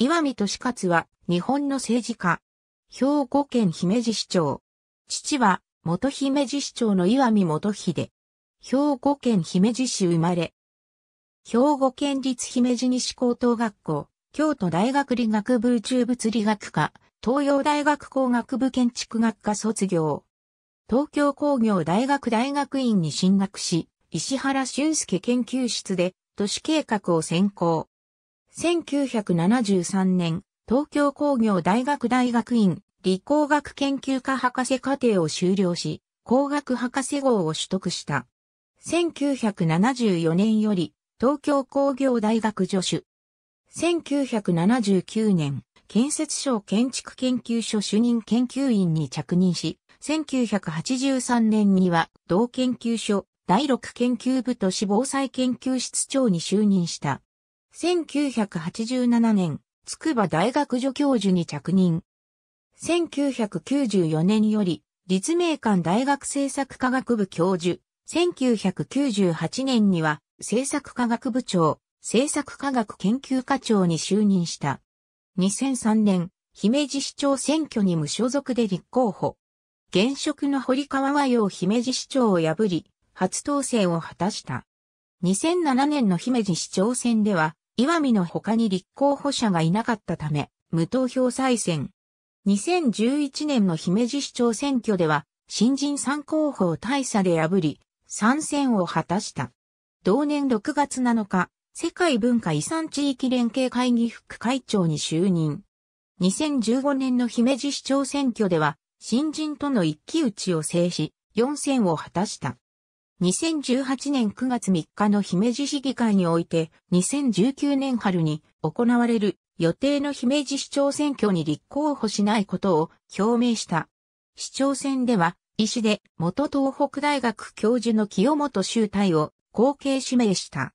岩見利勝は日本の政治家。兵庫県姫路市長。父は元姫路市長の岩見元秀。兵庫県姫路市生まれ。兵庫県立姫路西高等学校、京都大学理学部宇宙物理学科、東洋大学工学部建築学科卒業。東京工業大学大学院に進学し、石原俊介研究室で都市計画を専攻。1973年、東京工業大学大学院理工学研究科博士課程を修了し、工学博士号を取得した。1974年より、東京工業大学助手。1979年、建設省建築研究所主任研究員に着任し、1983年には同研究所第6研究部都市防災研究室長に就任した。1987年、筑波大学助教授に着任。1994年より、立命館大学政策科学部教授。1998年には、政策科学部長、政策科学研究課長に就任した。2003年、姫路市長選挙に無所属で立候補。現職の堀川和洋姫路市長を破り、初当選を果たした。2007年の姫路市長選では、岩見の他に立候補者がいなかったため、無投票再選。2011年の姫路市長選挙では、新人3候補を大差で破り、参戦を果たした。同年6月7日、世界文化遺産地域連携会議副会長に就任。2015年の姫路市長選挙では、新人との一騎打ちを制し、4選を果たした。2018年9月3日の姫路市議会において、2019年春に行われる予定の姫路市長選挙に立候補しないことを表明した。市長選では、医師で元東北大学教授の清本周太を後継指名した。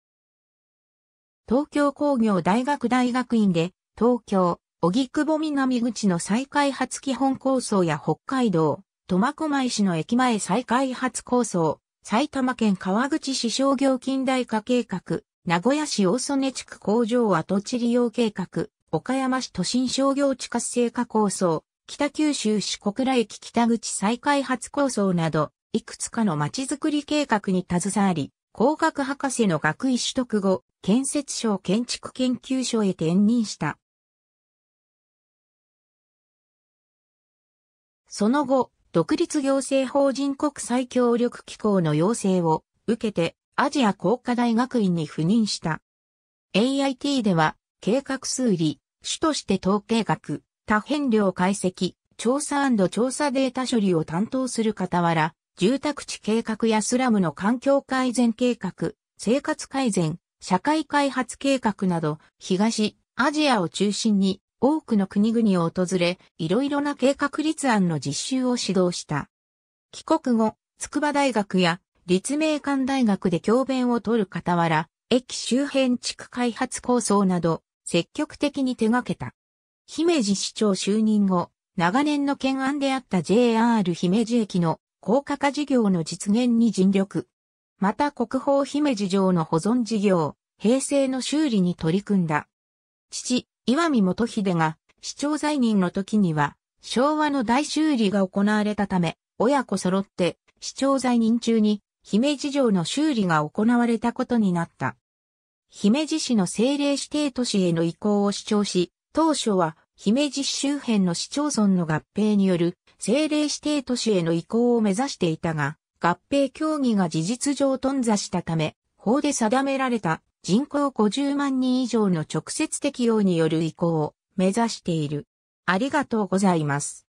東京工業大学大学院で、東京、荻窪南口の再開発基本構想や北海道、苫小牧市の駅前再開発構想、埼玉県川口市商業近代化計画、名古屋市大曽根地区工場跡地利用計画、岡山市都心商業地活性化構想、北九州市小倉駅北口再開発構想など、いくつかの街づくり計画に携わり、工学博士の学位取得後、建設省建築研究所へ転任した。その後、独立行政法人国際協力機構の要請を受けてアジア工科大学院に赴任した。AIT では計画数理、主として統計学、多変量解析、調査調査データ処理を担当する傍ら、住宅地計画やスラムの環境改善計画、生活改善、社会開発計画など、東、アジアを中心に多くの国々を訪れ、いろいろな計画立案の実習を指導した。帰国後、筑波大学や立命館大学で教鞭を取る傍ら、駅周辺地区開発構想など、積極的に手掛けた。姫路市長就任後、長年の懸案であった JR 姫路駅の高架化事業の実現に尽力。また国宝姫路城の保存事業、平成の修理に取り組んだ。父、岩見元秀が市長在任の時には昭和の大修理が行われたため、親子揃って市長在任中に姫路城の修理が行われたことになった。姫路市の政令指定都市への移行を主張し、当初は姫路市周辺の市町村の合併による政令指定都市への移行を目指していたが、合併協議が事実上頓挫したため、法で定められた人口50万人以上の直接適用による移行を目指している。ありがとうございます。